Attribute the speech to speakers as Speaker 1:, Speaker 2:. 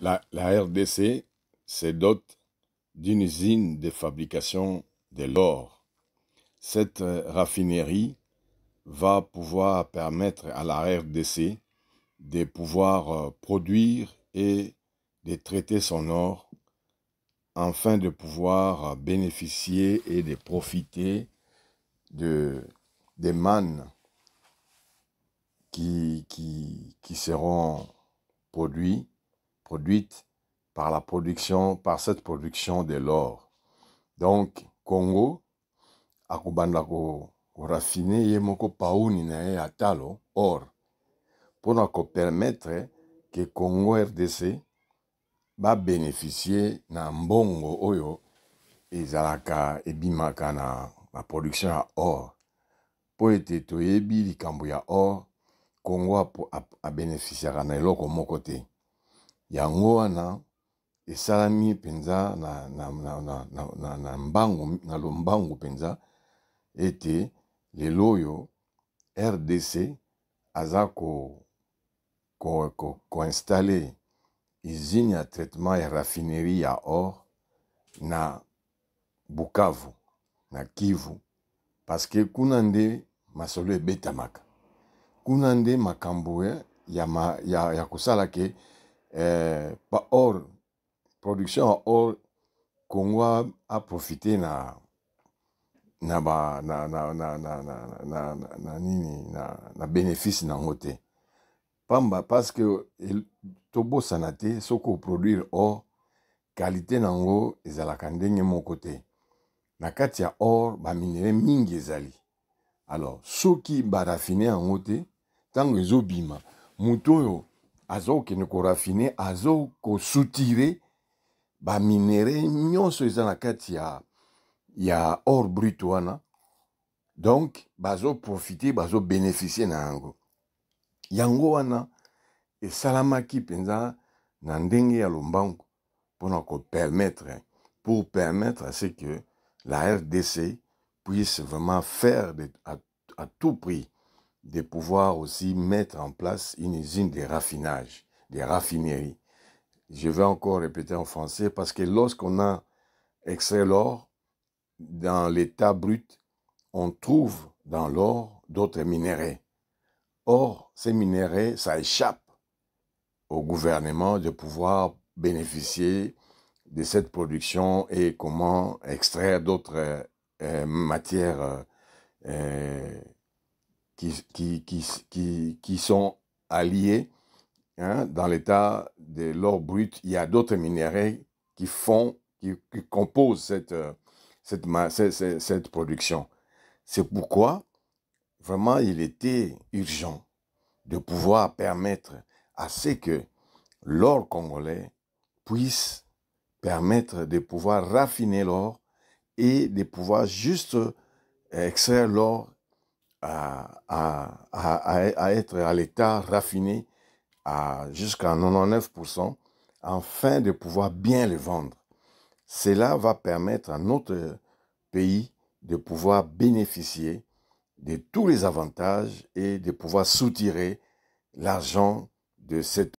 Speaker 1: La, RDC se dote d'une usine de fabrication de l'or. Cette euh, raffinerie va pouvoir permettre à la RDC de pouvoir euh, produire et de traiter son or afin de pouvoir euh, bénéficier et de profiter de, des mannes qui, qui seront produits produite par la production, par cette production de l'or. Donc, Congo, akobanda koraffine ye moko pauni na ye atalo or mpona kopermetre ke congo rdc babénéficie na mbongo oyo ezalaka ebimaka na baproduction ya or mpo ete toyebi likambo ya or congo abénéficiaka na eloko moko te yango wana esalami mpenza na, na, na, na, na, na, na, mbangu, na lombangu mpenza ete lelo oyo rdc aza ko, ko, ko, koinstale usine ya traitement ya raffinerie ya or na bukavu na kivu parceke kuna nde masolo ebetamaka kuna nde makambo ya, ya, ya, ya kosala ke eh, pa or production ya or congo aprofite na na ba na na na na na na na nini na na bénéfice nango te pamba parce que tobosana te soki oproduire or kalite nango ezalaka ndenge moko te na kati ya or baminere mingi ezali alors soki barafine yango te ntango ezobima motu oyo azokende korafine azokosutire baminere nyonso eza na kati ya, ya or brut wana donk bazoprofite bazobénéficie na yango yango wana esalamaki mpenza na ndenge ya lombangu mpona kopermetre pour permettre à ce que la rdc puisse vraiment faire de, à, à tout prix de pouvoir aussi mettre en place une usine de raffinage, des raffineries. Je vais encore répéter en français parce que lorsqu'on a extrait l'or dans l'état brut, on trouve dans l'or d'autres minéraux. Or, ces minéraux, ça échappe au gouvernement de pouvoir bénéficier de cette production et comment extraire d'autres euh, matières euh, euh, qui, qui, qui, qui sont alliés hein, dans l'état de l'or brut. Il y a d'autres minéraux qui font, qui, composent cette, euh, cette, cette, cette production. C'est pourquoi vraiment il était urgent de pouvoir permettre à ce que l'or congolais puisse permettre de pouvoir raffiner l'or et de pouvoir juste euh, extraire l'or à, à, être à l'état raffiné jusqu'à 99% afin de pouvoir bien le vendre. Cela va permettre à notre pays de pouvoir bénéficier de tous les avantages et de pouvoir soutirer l'argent de cette